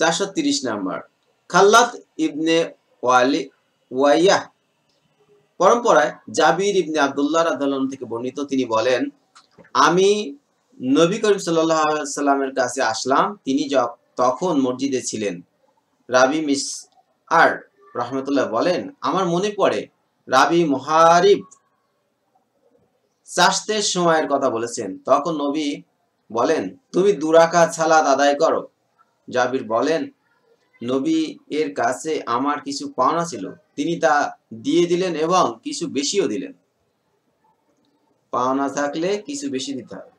চারশো তিরিশ নাম্বার খাল্লাত ইবনে ওয়ালি ওয়াইয়া পরম্পরায় জাবির ইবনে আবদুল্লাহ রাধালন থেকে বর্ণিত তিনি বলেন আমি নবী করিম সাল্লাহ সাল্লামের কাছে আসলাম তিনি তখন মসজিদে ছিলেন রাবি মিস আর রহমতুল্লাহ বলেন আমার মনে পড়ে রাবি মহারিব চাষতের সময়ের কথা বলেছেন তখন নবী বলেন তুমি দুরাকা ছালাদ আদায় করো জাবির বলেন নবী এর কাছে আমার কিছু পাওনা ছিল তিনি তা দিয়ে দিলেন এবং কিছু বেশিও দিলেন পাওনা থাকলে কিছু বেশি দিতে হবে